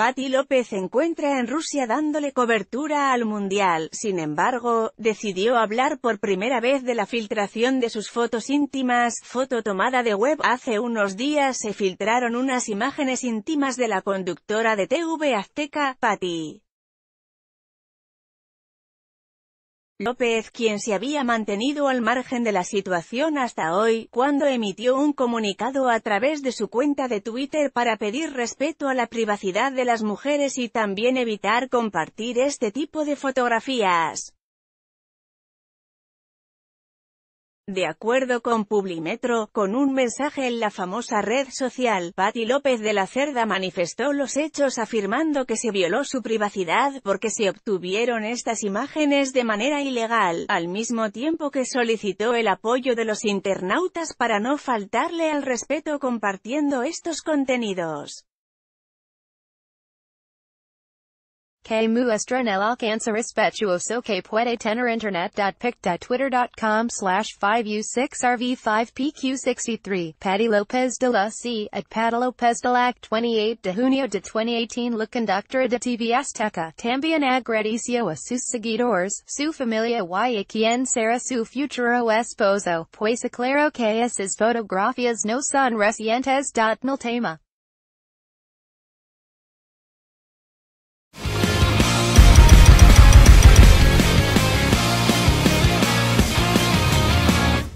Patti López se encuentra en Rusia dándole cobertura al Mundial, sin embargo, decidió hablar por primera vez de la filtración de sus fotos íntimas, foto tomada de web. Hace unos días se filtraron unas imágenes íntimas de la conductora de TV Azteca, Patti. López quien se había mantenido al margen de la situación hasta hoy, cuando emitió un comunicado a través de su cuenta de Twitter para pedir respeto a la privacidad de las mujeres y también evitar compartir este tipo de fotografías. De acuerdo con Publimetro, con un mensaje en la famosa red social, Patti López de la Cerda manifestó los hechos afirmando que se violó su privacidad porque se obtuvieron estas imágenes de manera ilegal, al mismo tiempo que solicitó el apoyo de los internautas para no faltarle al respeto compartiendo estos contenidos. Que muestra en el alcance respetuoso que puede tener internet.pic.twitter.com slash 5u6rv5pq63. Patty Lopez de la C. at Patty Lopez de la 28 de junio de 2018 La conductora de TV Azteca. También agradeció a sus seguidores, su familia y a quien será su futuro esposo. Pues aclaro que esas fotografías no son recientes. Nil tema.